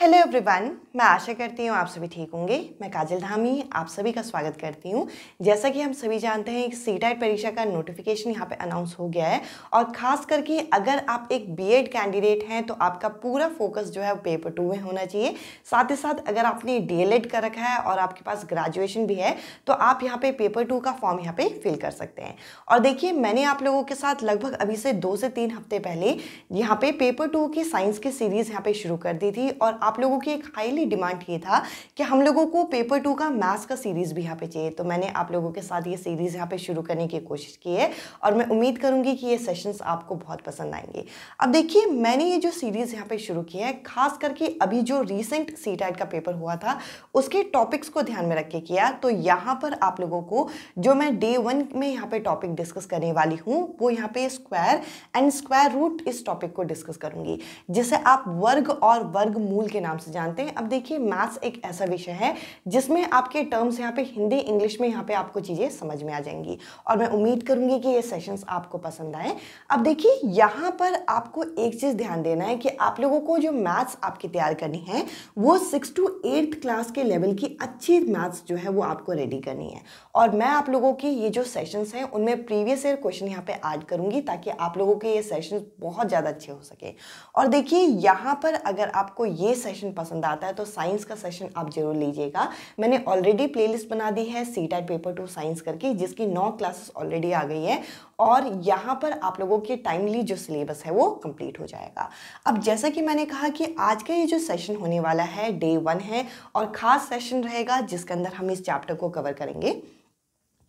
hello everyone मैं आशा करती हूँ आप सभी ठीक होंगे मैं काजल धामी आप सभी का स्वागत करती हूँ जैसा कि हम सभी जानते हैं कि सी टाइट परीक्षा का नोटिफिकेशन यहाँ पे अनाउंस हो गया है और ख़ास करके अगर आप एक बीएड कैंडिडेट हैं तो आपका पूरा फोकस जो है पेपर टू में होना चाहिए साथ ही साथ अगर आपने डी कर रखा है और आपके पास ग्रेजुएशन भी है तो आप यहाँ पर पे पेपर टू का फॉर्म यहाँ पर फिल कर सकते हैं और देखिए मैंने आप लोगों के साथ लगभग अभी से दो से तीन हफ्ते पहले यहाँ पर पेपर टू की साइंस की सीरीज़ यहाँ पर शुरू कर दी थी और आप लोगों की एक हाईली डिमांड ये था कि हम लोगों को पेपर टू का मैथ्स का सीरीज़ भी यहाँ पे चाहिए तो मैंने आप लोगों के साथ ये सीरीज़ यहाँ पे शुरू करने की कोशिश की है और मैं उम्मीद करूँगी कि ये सेशंस आपको बहुत पसंद आएंगे अब देखिए मैंने ये जो सीरीज़ यहाँ पर शुरू की है खास करके अभी जो रिसेंट सी का पेपर हुआ था उसके टॉपिक्स को ध्यान में रख के किया तो यहाँ पर आप लोगों को जो मैं डे वन में यहाँ पर टॉपिक डिस्कस करने वाली हूँ वो यहाँ पर स्क्वायर एंड स्क्वायर रूट इस टॉपिक को डिस्कस करूँगी जिसे आप वर्ग और वर्ग मूल के नाम से जानते हैं अब देखिए मैथ्स एक ऐसा विषय है जिसमें आपके टर्म्स यहाँ पे हिंदी इंग्लिश में यहाँ पे आपको चीज़ें समझ में आ जाएंगी और मैं उम्मीद करूँगी कि ये सेशंस आपको पसंद आए अब देखिए यहाँ पर आपको एक चीज़ ध्यान देना है कि आप लोगों को जो मैथ्स आपकी तैयार करनी है वो सिक्स टू एट्थ क्लास के लेवल की अच्छी मैथ्स जो है वो आपको रेडी करनी है और मैं आप लोगों की ये जो सेशंस हैं उनमें प्रीवियस ईयर क्वेश्चन यहाँ पे ऐड करूँगी ताकि आप लोगों के ये सेशन बहुत ज़्यादा अच्छे हो सके और देखिए यहाँ पर अगर आपको ये सेशन पसंद आता है तो साइंस का सेशन आप जरूर लीजिएगा मैंने ऑलरेडी प्लेलिस्ट बना दी है C TET paper two science करके जिसकी नौ क्लासेस ऑलरेडी आ गई है और यहाँ पर आप लोगों के टाइमली जो सिलेबस है वो कंप्लीट हो जाएगा अब जैसा कि मैंने कहा कि आज का ये जो सेशन होने वाला है डे वन है और ख़ास सेशन रहेगा जिसके अंदर हम इस चैप्टर को कवर करेंगे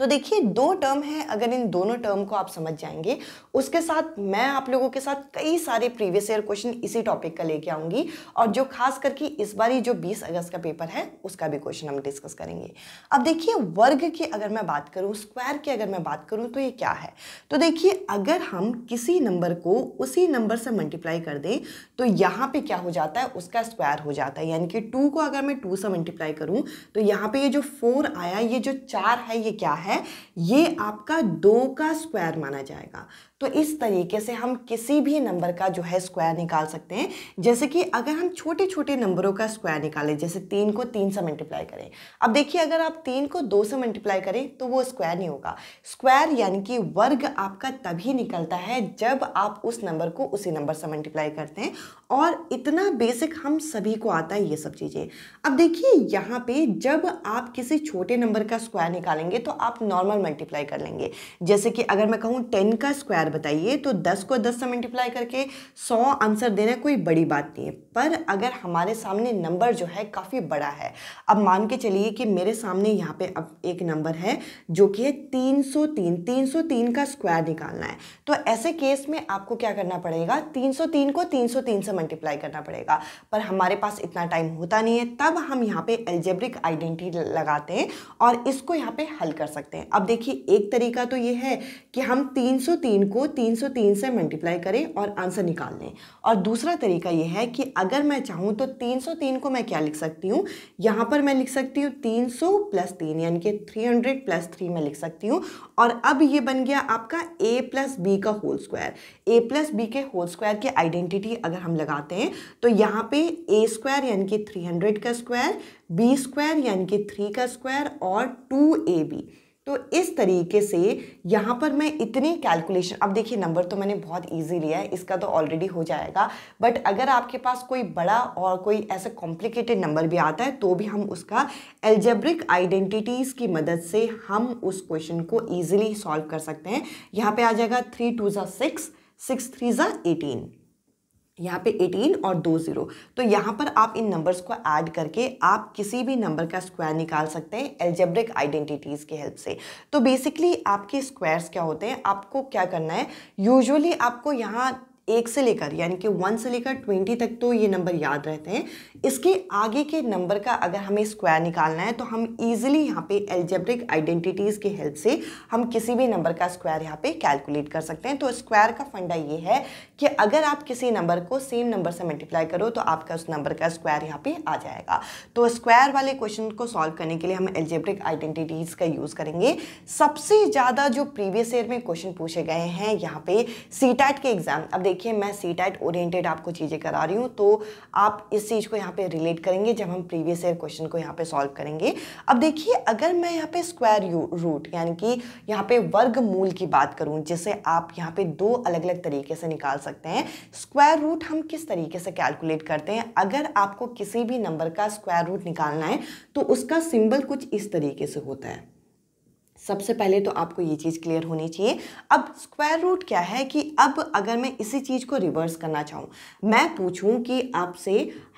तो देखिए दो टर्म है अगर इन दोनों टर्म को आप समझ जाएंगे उसके साथ मैं आप लोगों के साथ कई सारे प्रीवियस ईयर क्वेश्चन इसी टॉपिक का लेके आऊंगी और जो खास करके इस बारी जो बीस अगस्त का पेपर है उसका भी क्वेश्चन हम डिस्कस करेंगे अब देखिए वर्ग की अगर मैं बात करूँ स्क्वायर की अगर मैं बात करूँ तो ये क्या है तो देखिए अगर हम किसी नंबर को उसी नंबर से मल्टीप्लाई कर दें तो यहाँ पे क्या हो जाता है उसका स्क्वायर हो जाता है यानी कि टू को अगर मैं टू से मल्टीप्लाई करूँ तो यहाँ पे ये जो फोर आया ये जो चार है ये क्या है है ये आपका दो का स्क्वायर माना जाएगा तो इस तरीके से हम किसी भी नंबर का जो है स्क्वायर निकाल सकते हैं जैसे कि अगर हम छोटे छोटे नंबरों का स्क्वायर निकालें जैसे तीन को तीन से मल्टीप्लाई करें अब देखिए अगर आप तीन को दो से मल्टीप्लाई करें तो वो स्क्वायर नहीं होगा स्क्वायर यानी कि वर्ग आपका तभी निकलता है जब आप उस नंबर को उसी नंबर से मल्टीप्लाई करते हैं और इतना बेसिक हम सभी को आता है ये सब चीज़ें अब देखिए यहाँ पे जब आप किसी छोटे नंबर का स्क्वायर निकालेंगे तो आप नॉर्मल मल्टीप्लाई कर लेंगे जैसे कि अगर मैं कहूँ टेन का स्क्वायर है बताइए तो 10 को 10 से मल्टीप्लाई करके 100 आंसर देना कोई बड़ी बात नहीं है पर अगर हमारे सामने नंबर जो है काफ़ी बड़ा है अब मान के चलिए कि मेरे सामने यहाँ पे अब एक नंबर है जो कि है 303 303 का स्क्वायर निकालना है तो ऐसे केस में आपको क्या करना पड़ेगा तीन को तीन से मल्टीप्लाई करना पड़ेगा पर हमारे पास इतना टाइम होता नहीं है तब हम यहाँ पर एल्जेब्रिक आइडेंटिटी लगाते हैं और इसको यहाँ पर हल कर सकते हैं अब देखिए एक तरीका तो ये है कि हम 303 को को 303 से मल्टीप्लाई करें और आंसर निकाल लें और दूसरा तरीका यह है कि अगर मैं चाहूँ तो 303 को मैं क्या लिख सकती हूँ यहाँ पर मैं लिख सकती हूँ 300 प्लस तीन यानी कि 300 प्लस थ्री मैं लिख सकती हूँ और अब ये बन गया आपका a प्लस बी का whole square A plus B के होल स्क्वायर की आइडेंटिटी अगर हम लगाते हैं तो यहाँ पे ए स्क्वायर यानी कि 300 का स्क्वायर बी स्क्वायर यानी कि थ्री का स्क्वायर और टू ए बी तो इस तरीके से यहाँ पर मैं इतनी कैलकुलेशन अब देखिए नंबर तो मैंने बहुत इजी लिया है इसका तो ऑलरेडी हो जाएगा बट अगर आपके पास कोई बड़ा और कोई ऐसा कॉम्प्लिकेटेड नंबर भी आता है तो भी हम उसका एल्जेब्रिक आइडेंटिटीज़ की मदद से हम उस क्वेश्चन को ईजिली सॉल्व कर सकते हैं यहाँ पे आ जाएगा थ्री टू ज़ा सिक्स सिक्स थ्री ज़ा एटीन यहाँ पे 18 और दो ज़ीरो तो यहाँ पर आप इन नंबर्स को ऐड करके आप किसी भी नंबर का स्क्वायर निकाल सकते हैं एल्जेब्रिक आइडेंटिटीज़ की हेल्प से तो बेसिकली आपके स्क्वायर्स क्या होते हैं आपको क्या करना है यूजुअली आपको यहाँ एक से लेकर यानी कि वन से लेकर ट्वेंटी तक तो ये नंबर याद रहते हैं इसके आगे के नंबर का अगर हमें स्क्वायर निकालना है तो हम ईजिली यहाँ पे एल्जेब्रिक आइडेंटिटीज़ की हेल्प से हम किसी भी नंबर का स्क्वायर यहाँ पे कैलकुलेट कर सकते हैं तो स्क्वायर का फंडा ये है कि अगर आप किसी नंबर को सेम नंबर से मल्टीप्लाई करो तो आपका उस नंबर का स्क्वायर यहाँ पे आ जाएगा तो स्क्वायर वाले क्वेश्चन को सॉल्व करने के लिए हम एल्जेब्रिक आइडेंटिटीज़ का यूज़ करेंगे सबसे ज़्यादा जो प्रीवियस ईयर में क्वेश्चन पूछे गए हैं यहाँ पे सी के एग्ज़ाम अब देखिए मैं सी ओरिएंटेड आपको चीज़ें करा रही हूँ तो आप इस चीज़ को यहाँ पे रिलेट करेंगे जब हम प्रीवियस ईयर क्वेश्चन को यहाँ पे सॉल्व करेंगे अब देखिए अगर मैं यहाँ पे स्क्वायर रूट यानी कि यहाँ पे वर्ग मूल की बात करूँ जिसे आप यहाँ पे दो अलग अलग तरीके से निकाल सकते सकते हैं स्क्वायर रूट हम किस तरीके से कैलकुलेट करते हैं अगर आपको किसी भी नंबर का स्क्वायर रूट निकालना है तो उसका सिंबल कुछ इस तरीके से होता है सबसे पहले तो आपको ये चीज़ क्लियर होनी चाहिए अब स्क्वायर रूट क्या है कि अब अगर मैं इसी चीज़ को रिवर्स करना चाहूँ मैं पूछूँ कि आपसे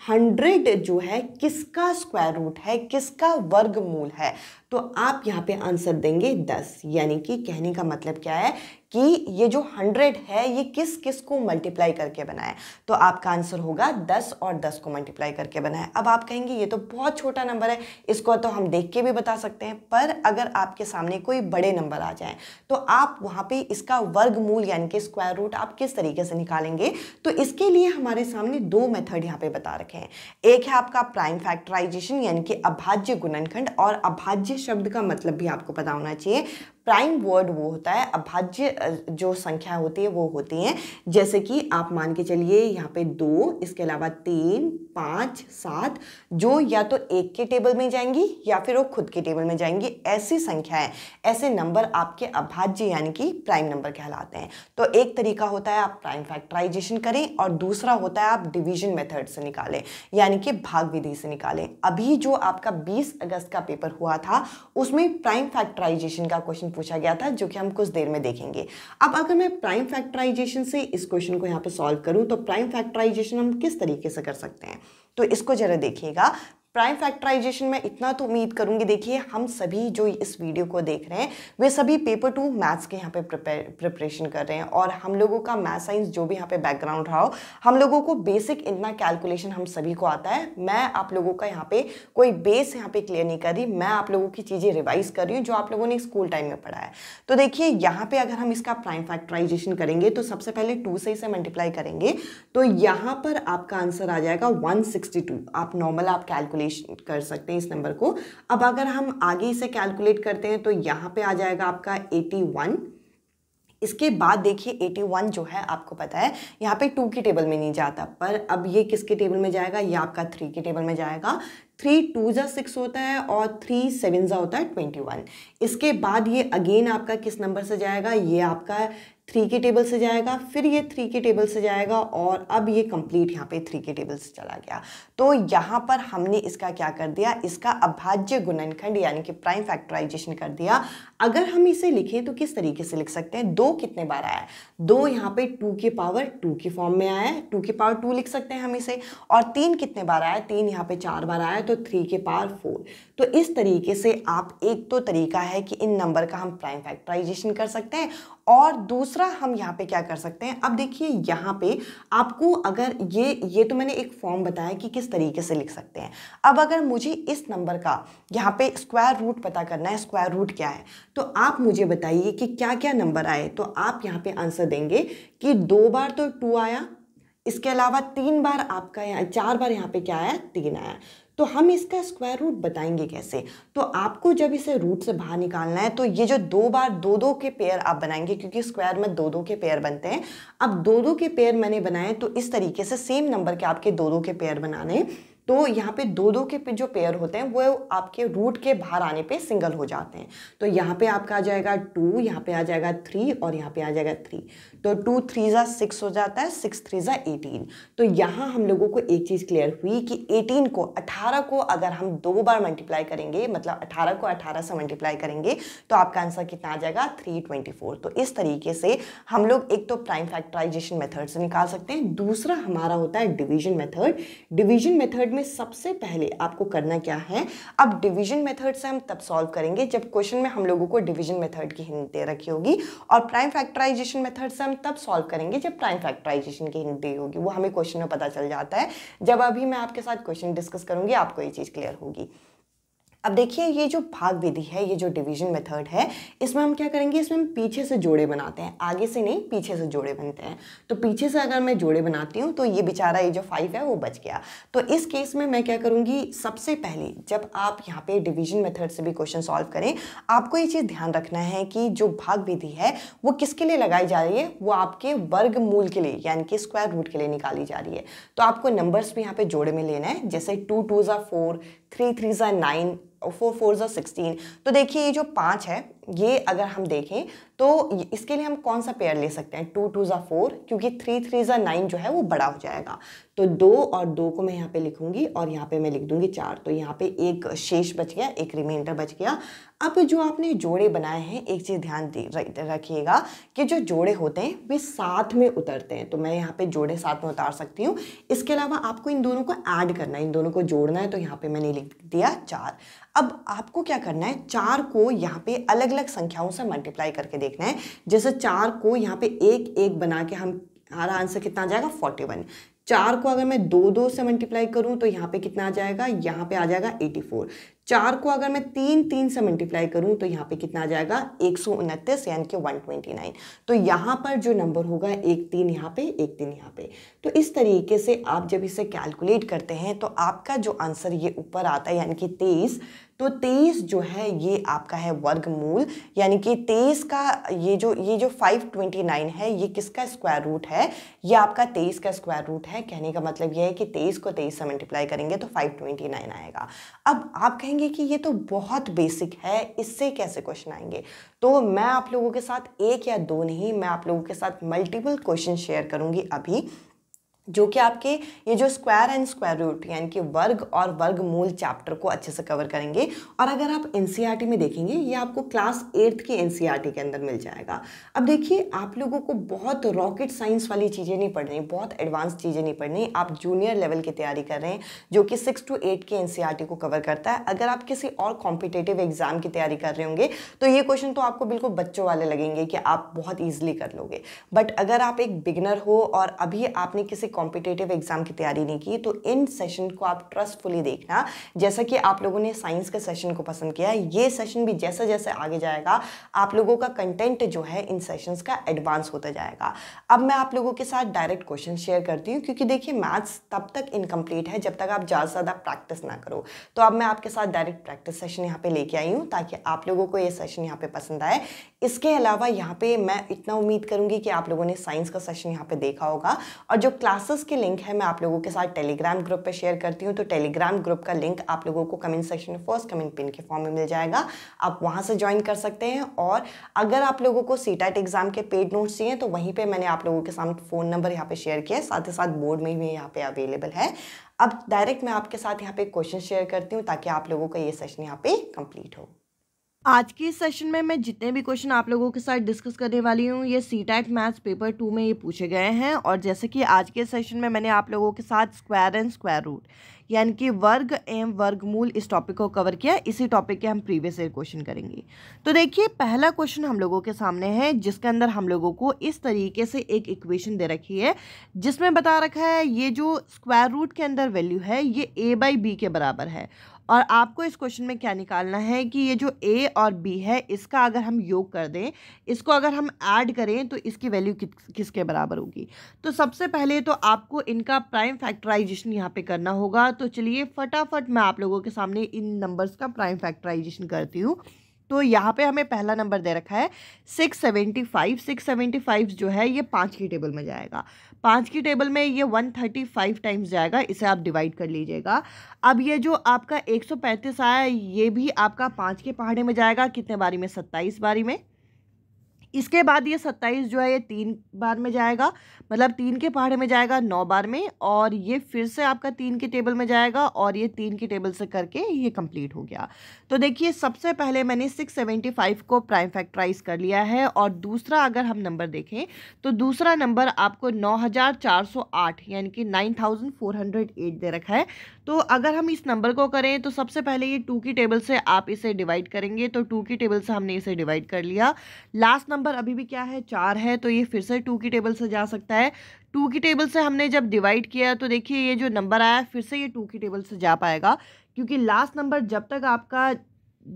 हंड्रेड जो है किसका स्क्वायर रूट है किसका वर्गमूल है तो आप यहाँ पे आंसर देंगे दस यानी कि कहने का मतलब क्या है कि ये जो हंड्रेड है ये किस किस को मल्टीप्लाई करके बनाए तो आपका आंसर होगा दस और दस को मल्टीप्लाई करके बनाए अब आप कहेंगे ये तो बहुत छोटा नंबर है इसको तो हम देख के भी बता सकते हैं पर अगर आपके सामने कोई बड़े नंबर आ जाए तो आप वहाँ पे इसका वर्ग मूल यानी कि स्क्वायर रूट आप किस तरीके से निकालेंगे तो इसके लिए हमारे सामने दो मेथड यहाँ पे बता रखे हैं एक है आपका प्राइम फैक्टराइजेशन यानी कि अभाज्य गुणनखंड और अभाज्य शब्द का मतलब भी आपको पता होना चाहिए प्राइम वर्ड वो होता है अभाज्य जो संख्या होती है वो होती हैं जैसे कि आप मान के चलिए यहाँ पे दो इसके अलावा तीन पाँच सात जो या तो एक के टेबल में जाएंगी या फिर वो खुद के टेबल में जाएंगी ऐसी संख्याएं ऐसे नंबर आपके अभाज्य यानी कि प्राइम नंबर कहलाते हैं तो एक तरीका होता है आप प्राइम फैक्टराइजेशन करें और दूसरा होता है आप डिवीजन मेथड से निकालें यानी कि भाग विधि से निकालें अभी जो आपका 20 अगस्त का पेपर हुआ था उसमें प्राइम फैक्ट्राइजेशन का क्वेश्चन पूछा गया था जो कि हम कुछ देर में देखेंगे अब अगर मैं प्राइम फैक्ट्राइजेशन से इस क्वेश्चन को यहाँ पर सॉल्व करूँ तो प्राइम फैक्ट्राइजेशन हम किस तरीके से कर सकते हैं तो इसको जरा देखिएगा प्राइम फैक्टराइजेशन में इतना तो उम्मीद करूंगी देखिए हम सभी जो इस वीडियो को देख रहे हैं वे सभी पेपर टू मैथ्स के यहाँ पे प्रिपरेशन कर रहे हैं और हम लोगों का मैथ साइंस जो भी यहाँ पे बैकग्राउंड रहा हो हम लोगों को बेसिक इतना कैलकुलेशन हम सभी को आता है मैं आप लोगों का यहाँ पे कोई बेस यहाँ पे क्लियर नहीं कर रही मैं आप लोगों की चीज़ें रिवाइज कर रही हूँ जो आप लोगों ने स्कूल टाइम में पढ़ा है तो देखिए यहाँ पे अगर हम इसका प्राइम फैक्टराइजेशन करेंगे तो सबसे पहले टू से इसे मल्टीप्लाई करेंगे तो यहाँ पर आपका आंसर आ जाएगा वन आप नॉर्मल आप कैलकुलेट कैलकुलेशन कर सकते हैं इस नंबर को अब अगर हम आगे इसे कैलकुलेट करते हैं तो यहाँ पे आ जाएगा आपका 81 इसके बाद देखिए 81 जो है आपको पता है यहाँ पे टू की टेबल में नहीं जाता पर अब ये किसके टेबल में जाएगा ये आपका थ्री के टेबल में जाएगा थ्री टू ज़ा सिक्स होता है और थ्री सेवन ज़ा होता है ट्वेंटी वन इसके बाद ये अगेन आपका किस नंबर से जाएगा ये आपका थ्री के टेबल से जाएगा फिर ये थ्री के टेबल से जाएगा और अब ये कंप्लीट यहाँ पे थ्री के टेबल से चला गया तो यहाँ पर हमने इसका क्या कर दिया इसका अभाज्य गुणनखंड यानी कि प्राइम फैक्टराइजेशन कर दिया अगर हम इसे लिखें तो किस तरीके से लिख सकते हैं दो कितने बार आया दो यहाँ पे टू के पावर टू के फॉर्म में आया है टू के पावर टू लिख सकते हैं हम इसे और तीन कितने बार आया तीन यहाँ पे चार बार आया तो थ्री के पावर फोर तो इस तरीके से आप एक तो तरीका है कि इन नंबर का हम प्राइम फैक्टराइजेशन कर सकते हैं और दूसरा हम यहाँ पे क्या कर सकते हैं अब देखिए यहाँ पे आपको अगर ये ये तो मैंने एक फॉर्म बताया कि किस तरीके से लिख सकते हैं अब अगर मुझे इस नंबर का यहाँ पे स्क्वायर रूट पता करना है स्क्वायर रूट क्या है तो आप मुझे बताइए कि क्या क्या नंबर आए तो आप यहाँ पे आंसर देंगे कि दो बार तो टू आया इसके अलावा तीन बार आपका यहाँ चार बार यहाँ पे क्या आया तीन आया तो हम इसका स्क्वायर रूट बताएंगे कैसे तो आपको जब इसे रूट से बाहर निकालना है तो ये जो दो बार दो दो के पेयर आप बनाएंगे क्योंकि स्क्वायर में दो दो के पेयर बनते हैं अब दो दो के पेयर मैंने बनाए तो इस तरीके से सेम नंबर के आपके दो दो के पेयर बनाने तो यहाँ पे दो दो के जो पेयर होते हैं वो आपके रूट के बाहर आने पे सिंगल हो जाते हैं तो यहाँ पे आपका आ जाएगा टू यहाँ पे आ जाएगा थ्री और यहाँ पे आ जाएगा थ्री तो टू थ्री ज़ा सिक्स हो जाता है सिक्स थ्री ज़ा एटीन तो यहाँ हम लोगों को एक चीज़ क्लियर हुई कि एटीन को अठारह को अगर हम दो बार मल्टीप्लाई करेंगे मतलब अठारह को अठारह से मल्टीप्लाई करेंगे तो आपका आंसर कितना आ जाएगा थ्री ट्वेंटी फोर तो इस तरीके से हम लोग एक तो प्राइम फैक्टराइजेशन मेथड से निकाल सकते हैं दूसरा हमारा होता है डिवीजन मेथड डिवीजन मेथड में सबसे पहले आपको करना क्या है अब डिवीजन मेथड से हम तब सॉल्व करेंगे जब क्वेश्चन में हम लोगों को डिवीजन मेथड की हिंदी दे रखी होगी और प्राइम फैक्टराइजेशन मेथड से हम हम तब सॉल्व करेंगे जब प्राइम फैक्टराइजेशन की हिंट होगी वो हमें क्वेश्चन में पता चल जाता है जब अभी मैं आपके साथ क्वेश्चन डिस्कस करूंगी आपको ये चीज़ क्लियर होगी अब देखिए ये जो भाग विधि है ये जो डिवीजन मेथड है इसमें हम क्या करेंगे इसमें हम पीछे से जोड़े बनाते हैं आगे से नहीं पीछे से जोड़े बनते हैं तो पीछे से अगर मैं जोड़े बनाती हूँ तो ये बेचारा ये जो फाइव है वो बच गया तो इस केस में मैं क्या करूँगी सबसे पहले जब आप यहाँ पे डिवीजन मेथड से भी क्वेश्चन सॉल्व करें आपको ये चीज़ ध्यान रखना है कि जो भाग विधि है वो किसके लिए लगाई जा रही है वो आपके वर्ग मूल के लिए यानी कि स्क्वायर रूट के लिए निकाली जा रही है तो आपको नंबर्स भी यहाँ पर जोड़े में लेना है जैसे टू टू ज़ा फोर थ्री थ्री ज़ा नाइन फोर फोर जो सिक्सटीन तो देखिए ये जो पाँच है ये अगर हम देखें तो इसके लिए हम कौन सा पेयर ले सकते हैं टू टू ज़ा फोर क्योंकि थ्री थ्री ज़ा नाइन जो है वो बड़ा हो जाएगा तो दो और दो को मैं यहाँ पे लिखूंगी और यहाँ पे मैं लिख दूंगी चार तो यहाँ पे एक शेष बच गया एक रिमाइंडर बच गया अब जो आपने जोड़े बनाए हैं एक चीज़ ध्यान रखिएगा कि जो जोड़े होते हैं वे साथ में उतरते हैं तो मैं यहाँ पे जोड़े साथ में उतार सकती हूँ इसके अलावा आपको इन दोनों को ऐड करना है इन दोनों को जोड़ना है तो यहाँ पे मैंने लिख दिया चार अब आपको क्या करना है चार को यहाँ पे अलग अलग संख्याओं से मल्टीप्लाई करके देखना है जैसे चार को यहाँ पे एक एक बना के हम हमारा आंसर कितना आ जाएगा फोर्टी वन चार को अगर मैं दो दो से मल्टीप्लाई करूँ तो यहाँ पे कितना आ जाएगा यहाँ पे आ जाएगा एटी फोर चार को अगर मैं तीन तीन से मल्टीप्लाई करूं तो यहाँ पे कितना आ जाएगा एक सौ उनतीस यानी कि वन ट्वेंटी नाइन तो यहाँ पर जो नंबर होगा एक तीन यहाँ पे एक तीन यहाँ पे तो इस तरीके से आप जब इसे कैलकुलेट करते हैं तो आपका जो आंसर ये ऊपर आता है यानी कि तेईस तो तेईस जो है ये आपका है वर्गमूल यानी कि तेईस का ये जो ये जो फाइव ट्वेंटी नाइन है ये किसका स्क्वायर रूट है ये आपका तेईस का स्क्वायर रूट है कहने का मतलब ये है कि तेईस को तेईस से मल्टीप्लाई करेंगे तो फाइव ट्वेंटी नाइन आएगा अब आप कहें कहेंगे कि ये तो बहुत बेसिक है इससे कैसे क्वेश्चन आएंगे तो मैं आप लोगों के साथ एक या दो नहीं मैं आप लोगों के साथ मल्टीपल क्वेश्चन शेयर करूंगी अभी जो कि आपके ये जो स्क्वायर एंड स्क्वायर रूट यानी कि वर्ग और वर्ग मूल चैप्टर को अच्छे से कवर करेंगे और अगर आप एन e में देखेंगे ये आपको क्लास एट्थ के एन e के अंदर मिल जाएगा अब देखिए आप लोगों को बहुत रॉकेट साइंस वाली चीज़ें नहीं पढ़नी बहुत एडवांस चीज़ें नहीं पढ़नी आप जूनियर लेवल की तैयारी कर रहे हैं जो कि सिक्स टू एट की एन को कवर करता है अगर आप किसी और कॉम्पिटेटिव एग्जाम की तैयारी कर रहे होंगे तो ये क्वेश्चन तो आपको बिल्कुल बच्चों वाले लगेंगे कि आप बहुत ईजिली कर लोगे बट अगर आप एक बिगनर हो और अभी आपने किसी कॉम्पिटेटिव एग्जाम की तैयारी नहीं की तो इन सेशन को आप ट्रस्टफुली देखना जैसा कि आप लोगों ने साइंस के सेशन को पसंद किया ये सेशन भी जैसे जैसे आगे जाएगा आप लोगों का कंटेंट जो है इन सेशंस का एडवांस होता जाएगा अब मैं आप लोगों के साथ डायरेक्ट क्वेश्चन शेयर करती हूँ क्योंकि देखिए मैथ्स तब तक इनकम्प्लीट है जब तक आप ज़्यादा से ज़्यादा प्रैक्टिस ना करो तो अब मैं आपके साथ डायरेक्ट प्रैक्टिस सेशन यहाँ पे लेके आई हूँ ताकि आप लोगों को ये सेशन यहाँ पे पसंद आए इसके अलावा यहाँ पे मैं इतना उम्मीद करूँगी कि आप लोगों ने साइंस का सेशन यहाँ पे देखा होगा और जो क्लासेस के लिंक है मैं आप लोगों के साथ टेलीग्राम ग्रुप पे शेयर करती हूँ तो टेलीग्राम ग्रुप का लिंक आप लोगों को कमेंट सेक्शन में फर्स्ट कमेंट पिन के फॉर्म में मिल जाएगा आप वहाँ से ज्वाइन कर सकते हैं और अगर आप लोगों को सी एग्ज़ाम के पेड नोट्स चाहिए तो वहीं पर मैंने आप लोगों के सामने फ़ोन नंबर यहाँ पर शेयर किया है साथ ही साथ बोर्ड में भी यहाँ पर अवेलेबल है अब डायरेक्ट मैं आपके साथ यहाँ पे क्वेश्चन शेयर करती हूँ ताकि आप लोगों का ये सेशन यहाँ पे कंप्लीट हो आज के सेशन में मैं जितने भी क्वेश्चन आप लोगों के साथ डिस्कस करने वाली हूँ ये C TET maths paper two में ये पूछे गए हैं और जैसे कि आज के सेशन में मैंने आप लोगों के साथ स्क्वायर एंड स्क्वायर रूट यानी कि वर्ग एवं वर्गमूल इस टॉपिक को कवर किया इसी टॉपिक के हम प्रीवियस ईयर क्वेश्चन करेंगे तो देखिए पहला क्वेश्चन हम लोगों के सामने है जिसके अंदर हम लोगों को इस तरीके से एक इक्वेशन दे रखी है जिसमें बता रखा है ये जो स्क्वायर रूट के अंदर वैल्यू है ये ए बाई बी के बराबर है और आपको इस क्वेश्चन में क्या निकालना है कि ये जो ए और बी है इसका अगर हम योग कर दें इसको अगर हम ऐड करें तो इसकी वैल्यू कि, किसके बराबर होगी तो सबसे पहले तो आपको इनका प्राइम फैक्टराइजेशन यहाँ पे करना होगा तो चलिए फटाफट मैं आप लोगों के सामने इन नंबर्स का प्राइम फैक्टराइजेशन करती हूँ तो यहाँ पे हमें पहला नंबर दे रखा है six seventy five six seventy five जो है ये पाँच की टेबल में जाएगा पाँच की टेबल में ये वन थर्टी फाइव टाइम्स जाएगा इसे आप डिवाइड कर लीजिएगा अब ये जो आपका एक सौ पैंतीस आया ये भी आपका पाँच के पहाड़े में जाएगा कितने बारी में सत्ताईस बारी में इसके बाद ये सत्ताईस जो है ये तीन बार में जाएगा मतलब तीन के पहाड़े में जाएगा नौ बार में और ये फिर से आपका तीन के टेबल में जाएगा और ये तीन के टेबल से करके ये कंप्लीट हो गया तो देखिए सबसे पहले मैंने सिक्स सेवेंटी फाइव को प्राइम फैक्ट्राइज कर लिया है और दूसरा अगर हम नंबर देखें तो दूसरा नंबर आपको नौ हजार चार सौ आठ यानी कि nine thousand four hundred eight दे रखा है तो अगर हम इस नंबर को करें तो सबसे पहले ये टू की टेबल से आप इसे डिवाइड करेंगे तो टू की टेबल से हमने इसे डिवाइड कर लिया लास्ट नंबर अभी भी क्या है चार है तो ये फिर से टू की टेबल से जा सकता है टू की टेबल से हमने जब डिवाइड किया तो देखिए ये जो नंबर आया फिर से ये टू की टेबल से जा पाएगा क्योंकि लास्ट नंबर जब तक आपका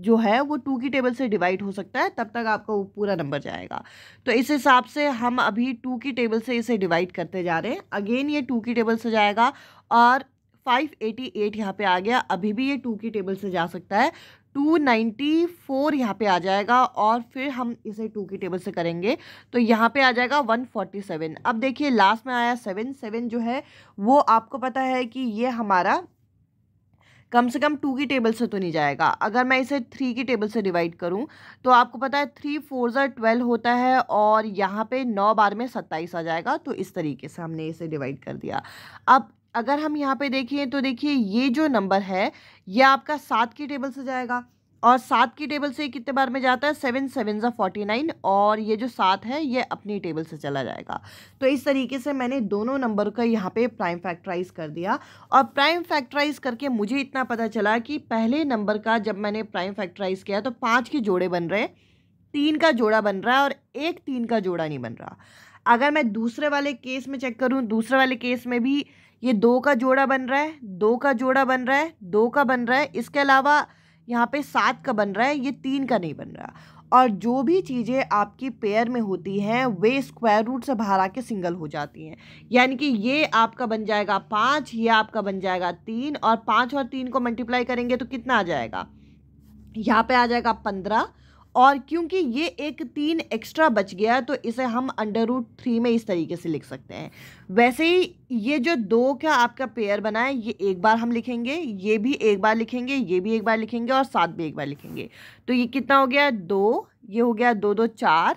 जो है वो टू की टेबल से डिवाइड हो सकता है तब तक आपका वो पूरा नंबर जाएगा तो इस हिसाब से हम अभी टू की टेबल से इसे डिवाइड करते जा रहे हैं अगेन ये टू की टेबल से जाएगा और फाइव एटी एट यहाँ पर आ गया अभी भी ये टू की टेबल से जा सकता है टू नाइन्टी फोर यहाँ पर आ जाएगा और फिर हम इसे टू की टेबल से करेंगे तो यहाँ पे आ जाएगा वन फोर्टी सेवन अब देखिए लास्ट में आया सेवन सेवन जो है वो आपको पता है कि ये हमारा कम से कम टू की टेबल से तो नहीं जाएगा अगर मैं इसे थ्री की टेबल से डिवाइड करूं तो आपको पता है थ्री फोर ज़र ट्वेल्व होता है और यहाँ पे नौ बार में सत्ताईस आ जाएगा तो इस तरीके से हमने इसे डिवाइड कर दिया अब अगर हम यहाँ पे देखें तो देखिए ये जो नंबर है ये आपका सात की टेबल से जाएगा और सात की टेबल से कितने बार में जाता है सेवन सेवन ज़ा फोर्टी नाइन और ये जो सात है ये अपनी टेबल से चला जाएगा तो इस तरीके से मैंने दोनों नंबर का यहाँ पे प्राइम फैक्टराइज कर दिया और प्राइम फैक्टराइज करके मुझे इतना पता चला कि पहले नंबर का जब मैंने प्राइम फैक्टराइज किया तो पाँच के जोड़े बन रहे तीन का जोड़ा बन रहा है और एक तीन का जोड़ा नहीं बन रहा अगर मैं दूसरे वाले केस में चेक करूँ दूसरे वाले केस में भी ये दो का जोड़ा बन रहा है दो का जोड़ा बन रहा है दो का बन रहा है इसके अलावा यहाँ पे सात का बन रहा है ये तीन का नहीं बन रहा और जो भी चीज़ें आपकी पेयर में होती हैं वे स्क्वायर रूट से बाहर आके सिंगल हो जाती हैं यानी कि ये आपका बन जाएगा पाँच ये आपका बन जाएगा तीन और पाँच और तीन को मल्टीप्लाई करेंगे तो कितना आ जाएगा यहाँ पे आ जाएगा पंद्रह और क्योंकि ये एक तीन एक्स्ट्रा बच गया तो इसे हम अंडर रूट थ्री में इस तरीके से लिख सकते हैं वैसे ही ये जो दो का आपका पेयर बना है ये एक बार हम लिखेंगे ये भी एक बार लिखेंगे ये भी एक बार लिखेंगे और सात भी एक बार लिखेंगे तो ये कितना हो गया दो ये हो गया दो दो चार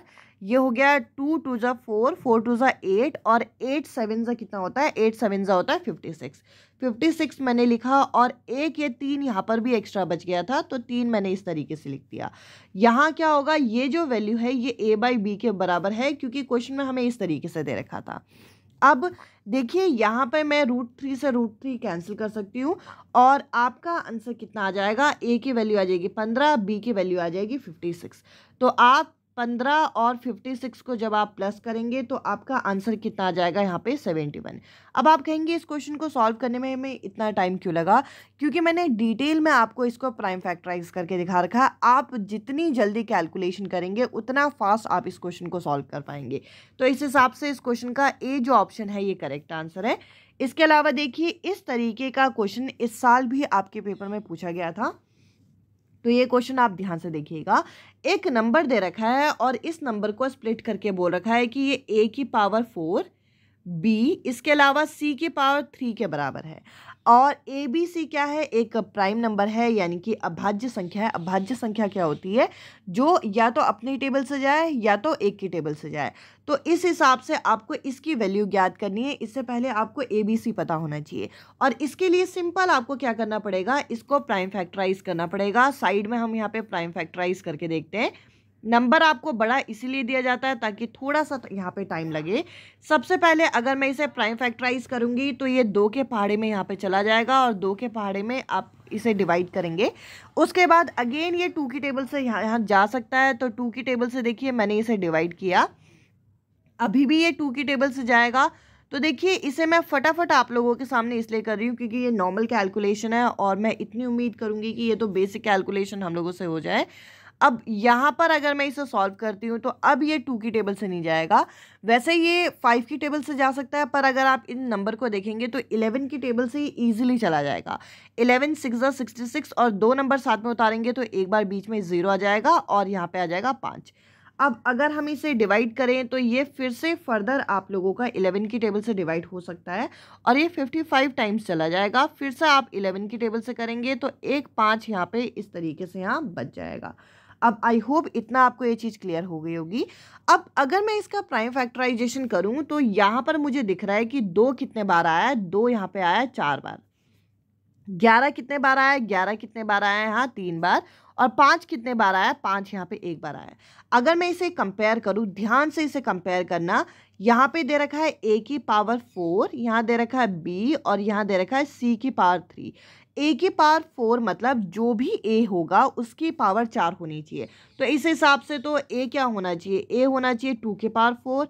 ये हो गया टू टू ज़ा फोर फोर टू ज़ा एट और एट सेवन ज़ा कितना होता है एट सेवन ज़ा होता है फिफ्टी सिक्स फिफ्टी सिक्स मैंने लिखा और एक ये तीन यहाँ पर भी एक्स्ट्रा बच गया था तो तीन मैंने इस तरीके से लिख दिया यहाँ क्या होगा ये जो वैल्यू है ये ए बाई बी के बराबर है क्योंकि क्वेश्चन में हमें इस तरीके से दे रखा था अब देखिए यहाँ पर मैं रूट थ्री से रूट थ्री कैंसिल कर सकती हूँ और आपका आंसर कितना आ जाएगा ए की वैल्यू आ जाएगी पंद्रह बी की वैल्यू आ जाएगी फिफ्टी सिक्स तो आप पंद्रह और फिफ्टी सिक्स को जब आप प्लस करेंगे तो आपका आंसर कितना आ जाएगा यहाँ पे सेवेंटी वन अब आप कहेंगे इस क्वेश्चन को सॉल्व करने में हमें इतना टाइम क्यों लगा क्योंकि मैंने डिटेल में आपको इसको प्राइम फैक्टराइज करके दिखा रखा आप जितनी जल्दी कैलकुलेशन करेंगे उतना फास्ट आप इस क्वेश्चन को सॉल्व कर पाएंगे तो इस हिसाब से इस क्वेश्चन का ए जो ऑप्शन है ये करेक्ट आंसर है इसके अलावा देखिए इस तरीके का क्वेश्चन इस साल भी आपके पेपर में पूछा गया था तो ये क्वेश्चन आप ध्यान से देखिएगा एक नंबर दे रखा है और इस नंबर को स्प्लिट करके बोल रखा है कि ये ए की पावर फोर बी इसके अलावा सी की पावर थ्री के बराबर है और ए बी सी क्या है एक प्राइम नंबर है यानी कि अभाज्य संख्या है अभाज्य संख्या क्या होती है जो या तो अपनी टेबल से जाए या तो एक की टेबल से जाए तो इस हिसाब से आपको इसकी वैल्यू ज्ञात करनी है इससे पहले आपको ए बी सी पता होना चाहिए और इसके लिए सिंपल आपको क्या करना पड़ेगा इसको प्राइम फैक्टराइज करना पड़ेगा साइड में हम यहाँ पे प्राइम फैक्टराइज करके देखते हैं नंबर आपको बड़ा इसीलिए दिया जाता है ताकि थोड़ा सा यहाँ पे टाइम लगे सबसे पहले अगर मैं इसे प्राइम फैक्टराइज करूँगी तो ये दो के पहाड़े में यहाँ पे चला जाएगा और दो के पहाड़े में आप इसे डिवाइड करेंगे उसके बाद अगेन ये टू की टेबल से यहाँ यहाँ जा सकता है तो टू की टेबल से देखिए मैंने इसे डिवाइड किया अभी भी ये टू की टेबल से जाएगा तो देखिए इसे मैं फटाफट आप लोगों के सामने इसलिए कर रही हूँ क्योंकि ये नॉर्मल कैलकुलेशन है और मैं इतनी उम्मीद करूँगी कि ये तो बेसिक कैलकुलेशन हम लोगों से हो जाए अब यहाँ पर अगर मैं इसे सॉल्व करती हूँ तो अब ये टू की टेबल से नहीं जाएगा वैसे ये फाइव की टेबल से जा सकता है पर अगर आप इन नंबर को देखेंगे तो इलेवन की टेबल से ही ईजिली चला जाएगा इलेवन सिक्स सिक्सटी सिक्स और दो नंबर साथ में उतारेंगे तो एक बार बीच में ज़ीरो आ जाएगा और यहाँ पर आ जाएगा पाँच अब अगर हम इसे डिवाइड करें तो ये फिर से फर्दर आप लोगों का 11 की टेबल से डिवाइड हो सकता है और ये 55 टाइम्स चला जाएगा फिर से आप 11 की टेबल से करेंगे तो एक पाँच यहाँ पे इस तरीके से यहाँ बच जाएगा अब आई होप इतना आपको ये चीज़ क्लियर हो गई होगी अब अगर मैं इसका प्राइम फैक्टराइजेशन करूँ तो यहाँ पर मुझे दिख रहा है कि दो कितने बार आया है दो यहाँ पे आया है चार बार ग्यारह कितने बार आया ग्यारह कितने बार आया है हाँ तीन बार और पाँच कितने बार आया पाँच यहाँ पे एक बार आया अगर मैं इसे कंपेयर करूँ ध्यान से इसे कंपेयर करना यहाँ पे दे रखा है ए की पावर फोर यहाँ दे रखा है बी और यहाँ दे रखा है सी की पावर थ्री ए की पावर फोर मतलब जो भी ए होगा उसकी पावर चार होनी चाहिए तो इस हिसाब से तो ए क्या होना चाहिए ए होना चाहिए टू के पावर फोर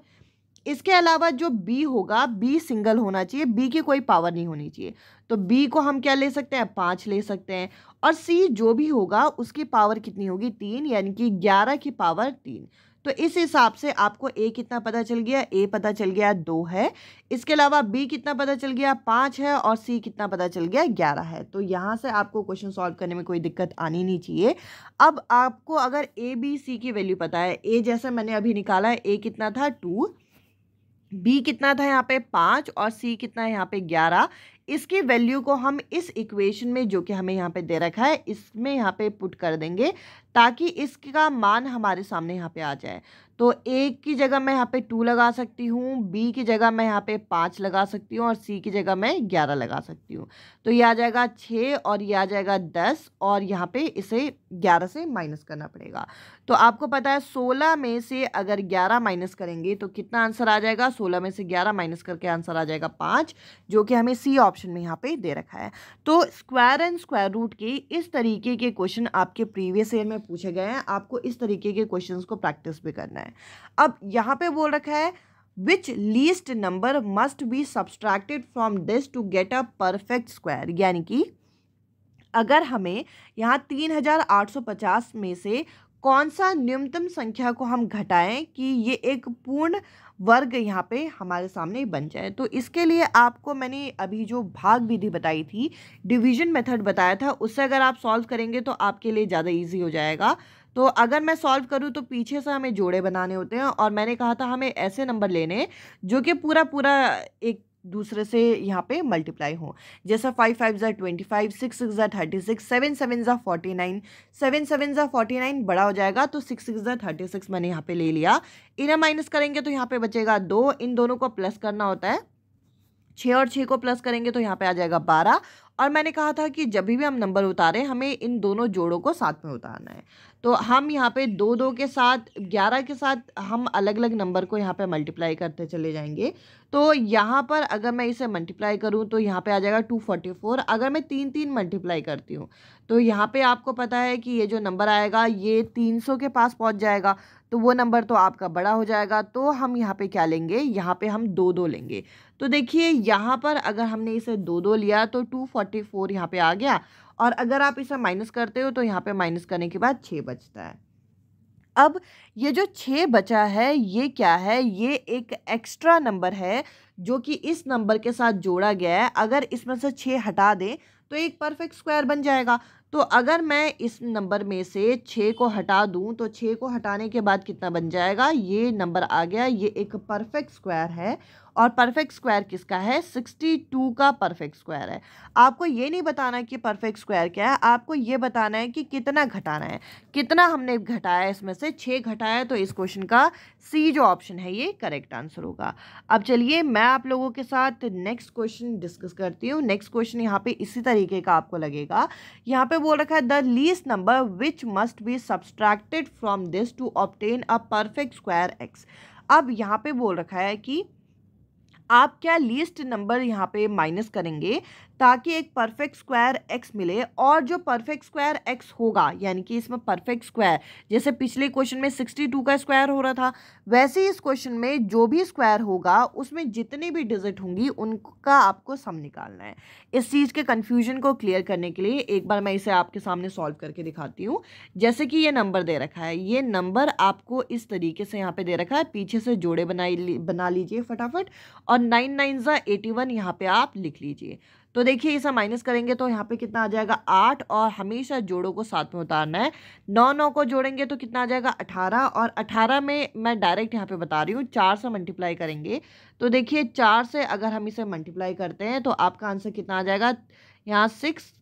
इसके अलावा जो बी होगा बी सिंगल होना चाहिए बी की कोई पावर नहीं होनी चाहिए तो बी को हम क्या ले सकते हैं पाँच ले सकते हैं और सी जो भी होगा उसकी पावर कितनी होगी तीन यानी कि ग्यारह की पावर तीन तो इस हिसाब से आपको ए कितना पता चल गया ए पता चल गया दो है इसके अलावा बी कितना पता चल गया पाँच है और सी कितना पता चल गया ग्यारह है तो यहाँ से आपको क्वेश्चन सॉल्व करने में कोई दिक्कत आनी नहीं चाहिए अब आपको अगर ए बी सी की वैल्यू पता है ए जैसे मैंने अभी निकाला है ए कितना था टू बी कितना था यहाँ पे पाँच और सी कितना है यहाँ पे ग्यारह इसकी वैल्यू को हम इस इक्वेशन में जो कि हमें यहाँ पे दे रखा है इसमें यहाँ पे पुट कर देंगे ताकि इसका मान हमारे सामने यहाँ पे आ जाए तो ए की जगह मैं यहाँ पे टू लगा सकती हूँ बी की जगह मैं यहाँ पे पाँच लगा सकती हूँ और सी की जगह मैं ग्यारह लगा सकती हूँ तो यह आ जाएगा छः और यह आ जाएगा दस और यहाँ पे इसे ग्यारह से माइनस करना पड़ेगा तो आपको पता है सोलह में से अगर ग्यारह माइनस करेंगे तो कितना आंसर आ जाएगा सोलह में से ग्यारह माइनस करके आंसर आ जाएगा पाँच जो कि हमें सी ऑप्शन में यहाँ पे दे रखा है तो स्क्वायर एंड स्क्वायर रूट के इस तरीके के क्वेश्चन आपके प्रीवियस ईयर में पूछे गए हैं आपको इस तरीके के क्वेश्चन को प्रैक्टिस भी करना है अब यहाँ पर बोल रखा है which least number must be subtracted from this to get a perfect square यानी कि अगर हमें यहाँ तीन हज़ार आठ सौ पचास में से कौन सा न्यूनतम संख्या को हम घटाएं कि ये एक पूर्ण वर्ग यहाँ पे हमारे सामने बन जाए तो इसके लिए आपको मैंने अभी जो भाग विधि बताई थी डिवीजन मेथड बताया था उससे अगर आप सॉल्व करेंगे तो आपके लिए ज़्यादा इजी हो जाएगा तो अगर मैं सॉल्व करूँ तो पीछे से हमें जोड़े बनाने होते हैं और मैंने कहा था हमें ऐसे नंबर लेने जो कि पूरा पूरा एक दूसरे से यहाँ पे मल्टीप्लाई हो जैसा फाइव फाइव ज़ा ट्वेंटी फाइव सिक्स सिक्स ज़ा थर्टी सिक्स सेवन सेवन ज़ा फोर्टी नाइन सेवन सेवन ज़ा फोर्टी नाइन बड़ा हो जाएगा तो सिक्स सिक्स ज़ा थर्टी सिक्स मैंने यहाँ पे ले लिया इन्हें माइनस करेंगे तो यहाँ पे बचेगा दो इन दोनों को प्लस करना होता है छः और छः को प्लस करेंगे तो यहाँ पे आ जाएगा बारह और मैंने कहा था कि जब भी हम नंबर उतारें हमें इन दोनों जोड़ों को साथ में उतारना है तो हम यहाँ पे दो दो के साथ ग्यारह के साथ हम अलग अलग नंबर को यहाँ पे मल्टीप्लाई करते चले जाएंगे तो यहाँ पर अगर मैं इसे मल्टीप्लाई करूँ तो यहाँ पे आ जाएगा टू फोर्टी फोर अगर मैं तीन तीन मल्टीप्लाई करती हूँ तो यहाँ पे आपको पता है कि ये जो नंबर आएगा ये तीन सौ के पास पहुँच जाएगा तो वो नंबर तो आपका बड़ा हो जाएगा तो हम यहाँ पे क्या लेंगे यहाँ पे हम दो दो लेंगे तो देखिए यहाँ पर अगर हमने इसे दो दो लिया तो टू फोर्टी फोर यहाँ पर आ गया और अगर आप इसे माइनस करते हो तो यहाँ पे माइनस करने के बाद छः बचता है अब ये जो छः बचा है ये क्या है ये एक एक्स्ट्रा नंबर है जो कि इस नंबर के साथ जोड़ा गया है अगर इसमें से छः हटा दें तो एक परफेक्ट स्क्वायर बन जाएगा तो अगर मैं इस नंबर में से छः को हटा दूं तो छः को हटाने के बाद कितना बन जाएगा ये नंबर आ गया ये एक परफेक्ट स्क्वायर है और परफेक्ट स्क्वायर किसका है सिक्सटी टू का परफेक्ट स्क्वायर है आपको ये नहीं बताना कि परफेक्ट स्क्वायर क्या है आपको ये बताना है कि कितना घटाना है कितना हमने घटाया इसमें से छः घटाया तो इस क्वेश्चन का सी जो ऑप्शन है ये करेक्ट आंसर होगा अब चलिए मैं आप लोगों के साथ नेक्स्ट क्वेश्चन डिस्कस करती हूँ नेक्स्ट क्वेश्चन यहाँ पे इसी तरीके का आपको लगेगा यहाँ पे बोल रखा है the least number which must be subtracted from this to obtain a perfect square X अब यहाँ पे बोल रखा है कि आप क्या लीस्ट नंबर यहाँ पे माइनस करेंगे ताकि एक परफेक्ट स्क्वायर एक्स मिले और जो परफेक्ट स्क्वायर एक्स होगा यानी कि इसमें परफेक्ट स्क्वायर जैसे पिछले क्वेश्चन में सिक्सटी टू का स्क्वायर हो रहा था वैसे ही इस क्वेश्चन में जो भी स्क्वायर होगा उसमें जितनी भी डिजिट होंगी उनका आपको सम निकालना है इस चीज़ के कन्फ्यूजन को क्लियर करने के लिए एक बार मैं इसे आपके सामने सॉल्व करके दिखाती हूँ जैसे कि ये नंबर दे रखा है ये नंबर आपको इस तरीके से यहाँ पर दे रखा है पीछे से जोड़े बनाई बना लीजिए फटाफट और नाइन नाइन ज़ा एटी वन यहाँ पर आप लिख लीजिए तो देखिए इसे माइनस करेंगे तो यहाँ पे कितना आ जाएगा आठ और हमेशा जोड़ों को साथ में उतारना है नौ नौ को जोड़ेंगे तो कितना आ जाएगा अठारह और अठारह में मैं डायरेक्ट यहाँ पे बता रही हूँ चार से मल्टीप्लाई करेंगे तो देखिए चार से अगर हम इसे मल्टीप्लाई करते हैं तो आपका आंसर कितना आ जाएगा यहाँ सिक्स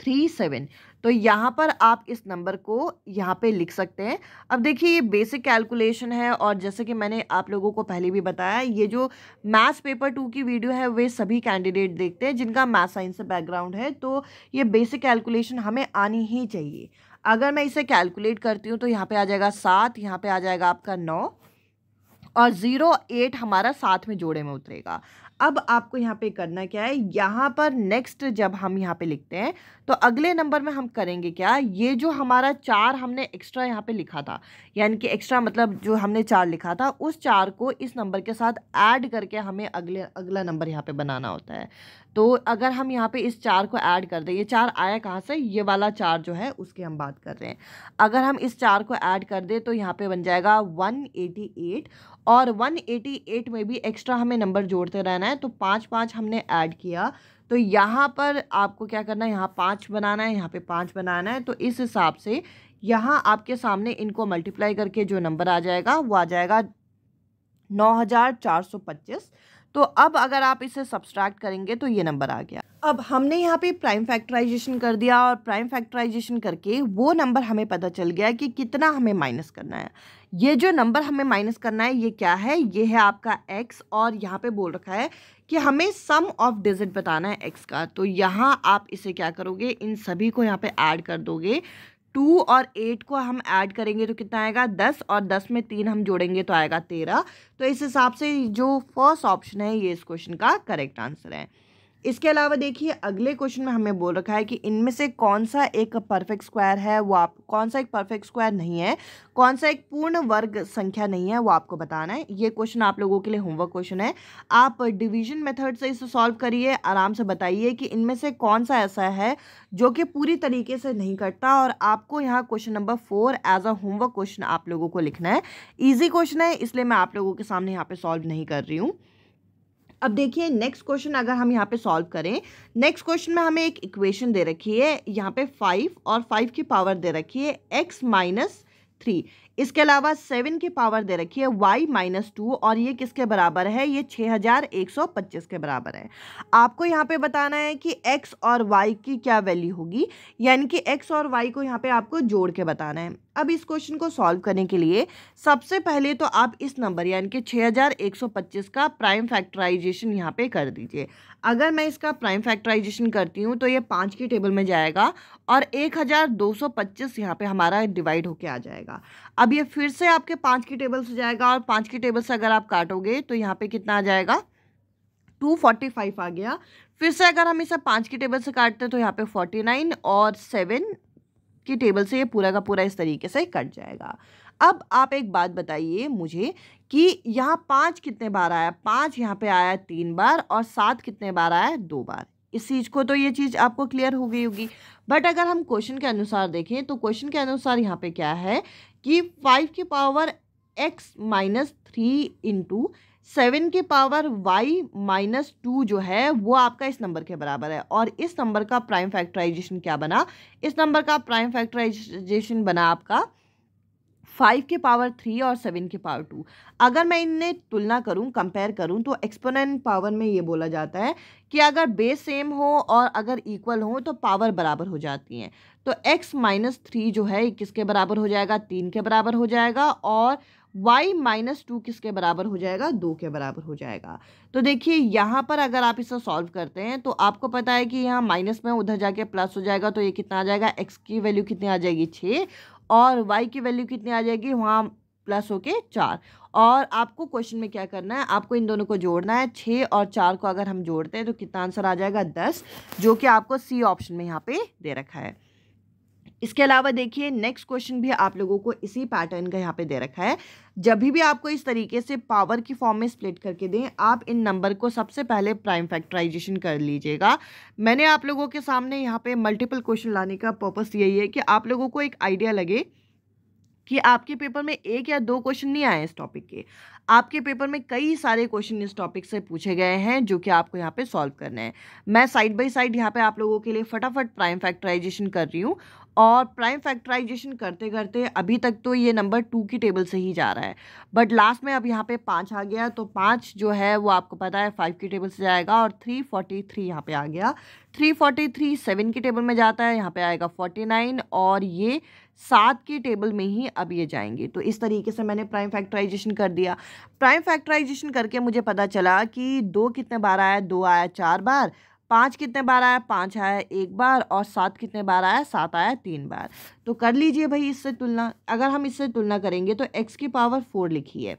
थ्री सेवन तो यहाँ पर आप इस नंबर को यहाँ पे लिख सकते हैं अब देखिए ये बेसिक कैलकुलेशन है और जैसे कि मैंने आप लोगों को पहले भी बताया ये जो मैथ्स पेपर टू की वीडियो है वे सभी कैंडिडेट देखते हैं जिनका मैथ साइंस से बैकग्राउंड है तो ये बेसिक कैलकुलेशन हमें आनी ही चाहिए अगर मैं इसे कैलकुलेट करती हूँ तो यहाँ पर आ जाएगा सात यहाँ पर आ जाएगा आपका नौ और ज़ीरो एट हमारा साथ में जोड़े में उतरेगा अब आपको यहाँ पे करना क्या है यहाँ पर नेक्स्ट जब हम यहाँ पे लिखते हैं तो अगले नंबर में हम करेंगे क्या ये जो हमारा चार हमने एक्स्ट्रा यहाँ पे लिखा था यानी कि एक्स्ट्रा मतलब जो हमने चार लिखा था उस चार को इस नंबर के साथ ऐड करके हमें अगले अगला नंबर यहाँ पे बनाना होता है तो अगर हम यहाँ पे इस चार को ऐड कर दें ये चार आया कहाँ से ये वाला चार जो है उसकी हम बात कर रहे हैं अगर हम इस चार को ऐड कर दें तो यहाँ पे बन जाएगा 188 और 188 में भी एक्स्ट्रा हमें नंबर जोड़ते रहना है तो पाँच पाँच हमने ऐड किया तो यहाँ पर आपको क्या करना है यहाँ पाँच बनाना है यहाँ पर पाँच बनाना है तो इस हिसाब से यहाँ आपके सामने इनको मल्टीप्लाई करके जो नंबर आ जाएगा वो आ जाएगा नौ हज़ार चार सौ पच्चीस तो अब अगर आप इसे सब्सट्रैक्ट करेंगे तो ये नंबर आ गया अब हमने यहाँ पे प्राइम फैक्टराइजेशन कर दिया और प्राइम फैक्टराइजेशन करके वो नंबर हमें पता चल गया कि कितना हमें माइनस करना है ये जो नंबर हमें माइनस करना है ये क्या है ये है आपका एक्स और यहाँ पे बोल रखा है कि हमें सम ऑफ डिजिट बताना है एक्स का तो यहाँ आप इसे क्या करोगे इन सभी को यहाँ पे ऐड कर दोगे टू और एट को हम ऐड करेंगे तो कितना आएगा दस और दस में तीन हम जोड़ेंगे तो आएगा तेरह तो इस हिसाब से जो फर्स्ट ऑप्शन है ये इस क्वेश्चन का करेक्ट आंसर है इसके अलावा देखिए अगले क्वेश्चन में हमें बोल रखा है कि इनमें से कौन सा एक परफेक्ट स्क्वायर है वो आप कौन सा एक परफेक्ट स्क्वायर नहीं है कौन सा एक पूर्ण वर्ग संख्या नहीं है वो आपको बताना है ये क्वेश्चन आप लोगों के लिए होमवर्क क्वेश्चन है आप डिवीजन मेथड से इसे सॉल्व करिए आराम से बताइए कि इनमें से कौन सा ऐसा है जो कि पूरी तरीके से नहीं करता और आपको यहाँ question number four as a homework question आप लोगों को लिखना है ईजी क्वेश्चन है इसलिए मैं आप लोगों के सामने यहाँ पर सॉल्व नहीं कर रही हूँ अब देखिए नेक्स्ट क्वेश्चन अगर हम यहाँ पे सॉल्व करें नेक्स्ट क्वेश्चन में हमें एक इक्वेशन दे रखी है यहाँ पे फाइव और फाइव की पावर दे रखी है एक्स माइनस थ्री इसके अलावा सेवन की पावर दे रखी है वाई माइनस टू और ये किसके बराबर है ये छः हज़ार एक सौ पच्चीस के बराबर है आपको यहाँ पे बताना है कि एक्स और वाई की क्या वैल्यू होगी यानी कि एक्स और वाई को यहाँ पे आपको जोड़ के बताना है अब इस क्वेश्चन को सॉल्व करने के लिए सबसे पहले तो आप इस नंबर यानी कि 6125 का प्राइम फैक्टराइजेशन यहाँ पे कर दीजिए अगर मैं इसका प्राइम फैक्टराइजेशन करती हूँ तो ये पाँच की टेबल में जाएगा और 1225 यहाँ पर हमारा डिवाइड होके आ जाएगा अब ये फिर से आपके पाँच की टेबल से जाएगा और पाँच की टेबल से अगर आप काटोगे तो यहाँ पर कितना आ जाएगा टू फोर्टी फाइव आ गया फिर से अगर हम इसे पाँच की टेबल से काटते हैं तो यहाँ पे फोर्टी नाइन और सेवन कि टेबल से ये पूरा का पूरा इस तरीके से कट जाएगा अब आप एक बात बताइए मुझे कि यहाँ पाँच कितने बार आया पाँच यहाँ पे आया तीन बार और सात कितने बार आया दो बार इस चीज़ को तो ये चीज़ आपको क्लियर हो गई होगी बट अगर हम क्वेश्चन के अनुसार देखें तो क्वेश्चन के अनुसार यहाँ पे क्या है कि फाइव की power X minus three into seven के पावर वाई माइनस टू जो है वो आपका इस नंबर के बराबर है और इस नंबर का प्राइम फैक्टराइजेशन क्या बना इस नंबर का प्राइम फैक्टराइजेशन बना आपका फाइव के पावर थ्री और सेवन के पावर टू अगर मैं इनने तुलना करूं कंपेयर करूं तो एक्सपोनेंट पावर में ये बोला जाता है कि अगर बेस सेम हो और अगर इक्वल हो तो पावर बराबर हो जाती हैं तो एक्स माइनस थ्री जो है किसके बराबर हो जाएगा तीन के बराबर हो जाएगा और y माइनस टू किसके बराबर हो जाएगा दो के बराबर हो जाएगा तो देखिए यहाँ पर अगर आप इसे सॉल्व करते हैं तो आपको पता है कि यहाँ माइनस में उधर जाके प्लस हो जाएगा तो ये कितना आ जाएगा एक्स की वैल्यू कितनी आ जाएगी छः और वाई की वैल्यू कितनी आ जाएगी वहाँ प्लस होके चार और आपको क्वेश्चन में क्या करना है आपको इन दोनों को जोड़ना है छः और चार को अगर हम जोड़ते हैं तो कितना आंसर आ जाएगा दस जो कि आपको सी ऑप्शन में यहाँ पर दे रखा है इसके अलावा देखिए नेक्स्ट क्वेश्चन भी आप लोगों को इसी पैटर्न का यहाँ पे दे रखा है जब भी आपको इस तरीके से पावर की फॉर्म में स्प्लिट करके दें आप इन नंबर को सबसे पहले प्राइम फैक्टराइजेशन कर लीजिएगा मैंने आप लोगों के सामने यहाँ पे मल्टीपल क्वेश्चन लाने का पर्पस यही है कि आप लोगों को एक आइडिया लगे कि आपके पेपर में एक या दो क्वेश्चन नहीं आए इस टॉपिक के आपके पेपर में कई सारे क्वेश्चन इस टॉपिक से पूछे गए हैं जो कि आपको यहाँ पे सॉल्व करना है मैं साइड बाय साइड यहाँ पे आप लोगों के लिए फटाफट प्राइम फैक्टराइजेशन कर रही हूँ और प्राइम फैक्टराइजेशन करते करते अभी तक तो ये नंबर टू की टेबल से ही जा रहा है बट लास्ट में अब यहाँ पे पाँच आ गया तो पाँच जो है वो आपको पता है फाइव की टेबल से जाएगा और थ्री फोर्टी थ्री यहाँ पर आ गया थ्री फोर्टी थ्री सेवन की टेबल में जाता है यहाँ पे आएगा फोर्टी नाइन और ये सात की टेबल में ही अब ये जाएंगे तो इस तरीके से मैंने प्राइम फैक्टराइजेशन कर दिया प्राइम फैक्टराइजेशन करके मुझे पता चला कि दो कितने बार आया दो आया चार बार पाँच कितने बार आया पाँच आया एक बार और सात कितने बार आया सात आया तीन बार तो कर लीजिए भाई इससे तुलना अगर हम इससे तुलना करेंगे तो एक्स की पावर फोर लिखी है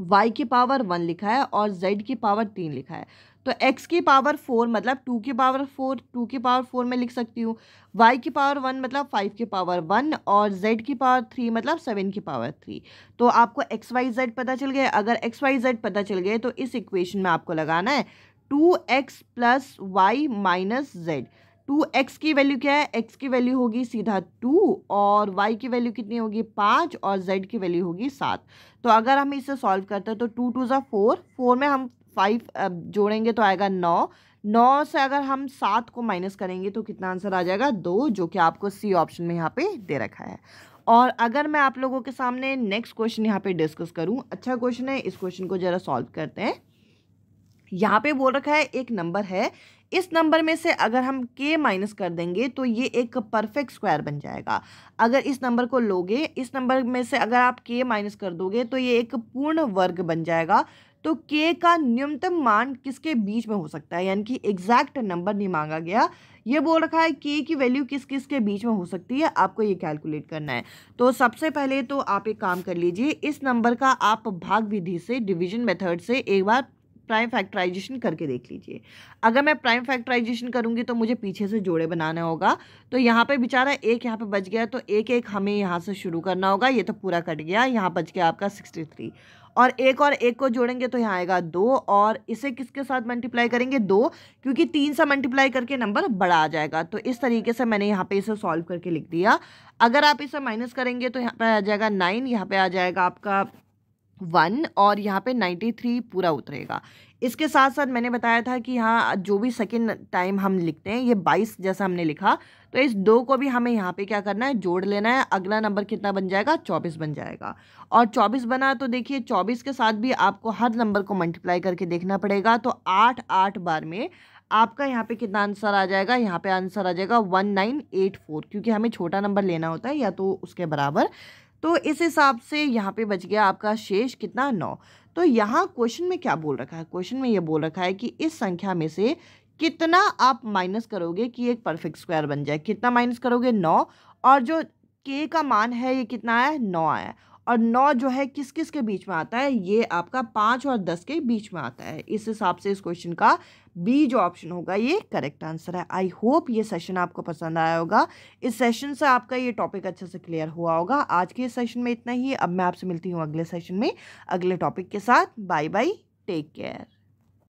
वाई की पावर वन लिखा है और जेड की पावर तीन लिखा है तो एक्स की पावर फोर मतलब टू की पावर फोर टू की पावर फोर में लिख सकती हूँ वाई की पावर वन मतलब फाइव की पावर वन और जेड की पावर थ्री मतलब सेवन की पावर थ्री तो आपको एक्स वाई जेड पता चल गया अगर एक्स वाई जेड पता चल गया तो इस इक्वेशन में आपको लगाना है two X plus Y minus Z two X की वैल्यू क्या है एक्स की वैल्यू होगी सीधा टू और वाई की वैल्यू कितनी होगी पाँच और जेड की वैल्यू होगी सात तो अगर हम इसे सॉल्व करते हैं तो टू टू ज़ा फोर फोर में हम फाइव जोड़ेंगे तो आएगा नौ नौ से अगर हम सात को माइनस करेंगे तो कितना आंसर आ जाएगा दो जो कि आपको सी ऑप्शन में यहाँ पे दे रखा है और अगर मैं आप लोगों के सामने नेक्स्ट क्वेश्चन यहाँ पे डिस्कस करूँ अच्छा क्वेश्चन है इस क्वेश्चन को ज़रा सॉल्व करते हैं यहाँ पे बोल रखा है एक नंबर है इस नंबर में से अगर हम के माइनस कर देंगे तो ये एक परफेक्ट स्क्वायर बन जाएगा अगर इस नंबर को लोगे इस नंबर में से अगर आप के माइनस कर दोगे तो ये एक पूर्ण वर्ग बन जाएगा तो के का न्यूनतम मान किसके बीच में हो सकता है यानी कि एग्जैक्ट नंबर नहीं मांगा गया ये बोल रखा है के की वैल्यू किस किस के बीच में हो सकती है आपको ये कैलकुलेट करना है तो सबसे पहले तो आप एक काम कर लीजिए इस नंबर का आप भाग विधि से डिवीजन मेथड से एक बार प्राइम फैक्टराइजेशन करके देख लीजिए अगर मैं प्राइम फैक्टराइजेशन करूँगी तो मुझे पीछे से जोड़े बनाना होगा तो यहाँ पे बेचारा एक यहाँ पे बच गया तो एक एक हमें यहाँ से शुरू करना होगा ये तो पूरा कट गया यहाँ बच गया आपका सिक्सटी थ्री और एक और एक को जोड़ेंगे तो यहाँ आएगा दो और इसे किसके साथ मल्टीप्लाई करेंगे दो क्योंकि तीन से मल्टीप्लाई करके नंबर बड़ा आ जाएगा तो इस तरीके से मैंने यहाँ पे इसे सॉल्व करके लिख दिया अगर आप इसे माइनस करेंगे तो यहाँ पे आ जाएगा नाइन यहाँ पे आ जाएगा आपका वन और यहाँ पे नाइन्टी थ्री पूरा उतरेगा इसके साथ साथ मैंने बताया था कि यहाँ जो भी सेकेंड टाइम हम लिखते हैं ये बाईस जैसा हमने लिखा तो इस दो को भी हमें यहाँ पे क्या करना है जोड़ लेना है अगला नंबर कितना बन जाएगा चौबीस बन जाएगा और चौबीस बना तो देखिए चौबीस के साथ भी आपको हर नंबर को मल्टीप्लाई करके देखना पड़ेगा तो आठ आठ बार में आपका यहाँ पे कितना आंसर आ जाएगा यहाँ पे आंसर आ जाएगा वन नाइन एट फोर क्योंकि हमें छोटा नंबर लेना होता है या तो उसके बराबर तो इस हिसाब से यहाँ पे बच गया आपका शेष कितना नौ तो यहाँ क्वेश्चन में क्या बोल रखा है क्वेश्चन में ये बोल रखा है कि इस संख्या में से कितना आप माइनस करोगे कि एक परफेक्ट स्क्वायर बन जाए कितना माइनस करोगे नौ और जो के का मान है ये कितना आया नौ आया और नौ जो है किस किस के बीच में आता है ये आपका पाँच और दस के बीच में आता है इस हिसाब से इस क्वेश्चन का बी जो ऑप्शन होगा ये करेक्ट आंसर है आई होप ये सेशन आपको पसंद आया होगा इस सेशन से आपका ये टॉपिक अच्छे से क्लियर हुआ होगा आज के सेशन में इतना ही अब मैं आपसे मिलती हूँ अगले सेशन में अगले टॉपिक के साथ बाय बाय टेक केयर